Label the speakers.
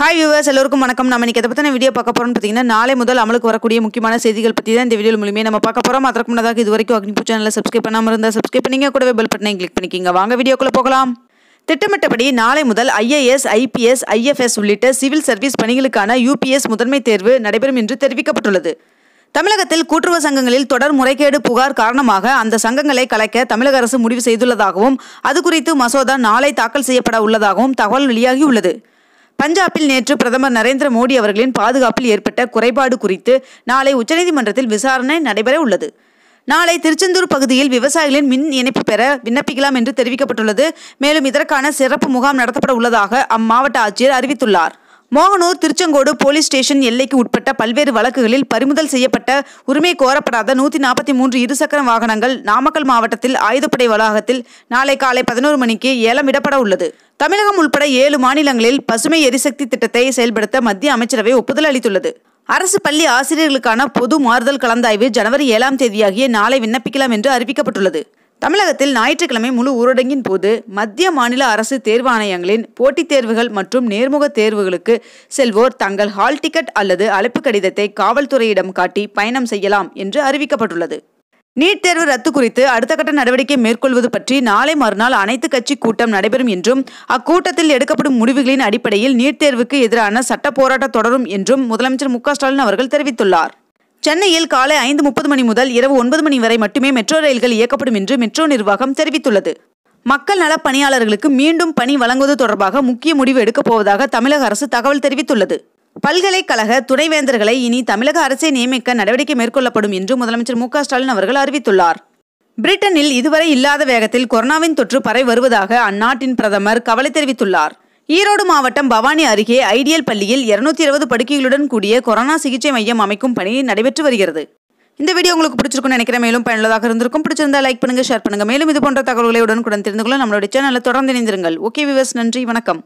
Speaker 1: hi viewers எல்லோருக்கும் வணக்கம் நம்ம இன்றைக்கி எதை பற்றின வீடியோ பார்க்க போகிறோம்னு பார்த்தீங்கன்னா நாளை முதல் அமலுக்கு வரக்கூடிய முக்கியமான செய்திகள் பற்றி தான் இந்த வீடியோ மூலியமே நம்ம பார்க்க போகிறோம் அதற்கு முன்னதாக இது வரைக்கும் அக்னிபூ சேனலில் சப்ஸ்கிரைப் பண்ணாமல் இருந்தால் சப்ஸ்கிரைப் பண்ணிங்க கூடவே பெல் பட்டனை கிளிக் பண்ணிக்கிங்க வாங்க வீடியோக்குள்ளே போகலாம் திட்டமிட்டபடி நாளை முதல் ஐஏஎஸ் ஐபிஎஸ் ஐஎஃப்எஸ் உள்ளிட்ட சிவில் சர்வீஸ் பணிகளுக்கான யூபிஎஸ் முதன்மை தேர்வு நடைபெறும் என்று தெரிவிக்கப்பட்டுள்ளது தமிழகத்தில் கூட்டுறவு சங்கங்களில் தொடர் முறைகேடு புகார் காரணமாக அந்த சங்கங்களை கலைக்க தமிழக அரசு முடிவு செய்துள்ளதாகவும் அது குறித்து மசோதா நாளை தாக்கல் செய்யப்பட உள்ளதாகவும் தகவல் வெளியாகியுள்ளது பஞ்சாபில் நேற்று பிரதமர் நரேந்திர மோடி அவர்களின் பாதுகாப்பில் ஏற்பட்ட குறைபாடு குறித்து நாளை உச்சநீதிமன்றத்தில் விசாரணை நடைபெற உள்ளது நாளை திருச்செந்தூர் பகுதியில் விவசாயிகளின் மின் இணைப்பு பெற விண்ணப்பிக்கலாம் என்று தெரிவிக்கப்பட்டுள்ளது மேலும் இதற்கான சிறப்பு முகாம் நடத்தப்பட உள்ளதாக அம்மாவட்ட ஆட்சியர் அறிவித்துள்ளார் மோகனூர் திருச்செங்கோடு போலீஸ் ஸ்டேஷன் எல்லைக்கு உட்பட்ட பல்வேறு வழக்குகளில் பறிமுதல் செய்யப்பட்ட உரிமை கோரப்படாத நூற்றி நாற்பத்தி மூன்று இருசக்கர வாகனங்கள் நாமக்கல் மாவட்டத்தில் ஆயுதப்படை வளாகத்தில் நாளை காலை பதினோரு மணிக்கு ஏலம் விடப்பட உள்ளது தமிழகம் உள்பட ஏழு மாநிலங்களில் பசுமை எரிசக்தி திட்டத்தை செயல்படுத்த மத்திய அமைச்சரவை ஒப்புதல் அளித்துள்ளது அரசு பள்ளி ஆசிரியர்களுக்கான பொது மாறுதல் கலந்தாய்வு ஜனவரி ஏழாம் தேதியாகிய நாளை விண்ணப்பிக்கலாம் என்று அறிவிக்கப்பட்டுள்ளது தமிழகத்தில் ஞாயிற்றுக்கிழமை முழு ஊரடங்கின் போது மத்திய மாநில அரசு தேர்வாணையங்களின் போட்டித் தேர்வுகள் மற்றும் நேர்முக தேர்வுகளுக்கு செல்வோர் தங்கள் ஹால் டிக்கெட் அல்லது அழைப்பு கடிதத்தை காவல்துறையிடம் காட்டி பயணம் செய்யலாம் என்று அறிவிக்கப்பட்டுள்ளது நீட் தேர்வு ரத்து குறித்து அடுத்த கட்ட நடவடிக்கை மேற்கொள்வது பற்றி நாளை மறுநாள் அனைத்து கட்சி கூட்டம் நடைபெறும் என்றும் அக்கூட்டத்தில் எடுக்கப்படும் முடிவுகளின் அடிப்படையில் நீட் தேர்வுக்கு எதிரான சட்ட போராட்டம் தொடரும் என்றும் முதலமைச்சர் மு ஸ்டாலின் அவர்கள் தெரிவித்துள்ளார் சென்னையில் காலை ஐந்து முப்பது மணி முதல் இரவு ஒன்பது மணி வரை மட்டுமே மெட்ரோ ரயில்கள் இயக்கப்படும் என்று மெட்ரோ நிர்வாகம் தெரிவித்துள்ளது மக்கள் நல பணியாளர்களுக்கு மீண்டும் பணி வழங்குவது தொடர்பாக முக்கிய முடிவு எடுக்கப் போவதாக தமிழக அரசு தகவல் தெரிவித்துள்ளது பல்கலைக்கழக துணைவேந்தர்களை இனி தமிழக அரசை நியமிக்க நடவடிக்கை மேற்கொள்ளப்படும் என்று முதலமைச்சர் மு ஸ்டாலின் அவர்கள் அறிவித்துள்ளார் பிரிட்டனில் இதுவரை இல்லாத வேகத்தில் கொரோனாவின் தொற்று பரவி வருவதாக அந்நாட்டின் பிரதமர் கவலை தெரிவித்துள்ளார் ஈரோடு மாவட்டம் பவானி அருகே ஐடியல் பள்ளியில் இருநூத்தி இருபது படுக்கைகளுடன் கூடிய கொரோனா சிகிச்சை மையம் அமைக்கும் பணி நடைபெற்று வருகிறது இந்த வீடியோ உங்களுக்கு பிடிச்சிருக்கும்னு நினைக்கிறேன் மேலும் பயனுள்ளதாக இருந்திருக்கும் பிடிச்சிருந்தா லைக் பண்ணுங்க ஷேர் பண்ணுங்க மேலும் இது போன்ற தகவல்களை உடனுக்குடன் தெரிந்து கொள்ள நம்மளுடைய சேனலை தொடர்ந்து இணைந்திருங்கள் ஓகே விவர்ஸ் நன்றி வணக்கம்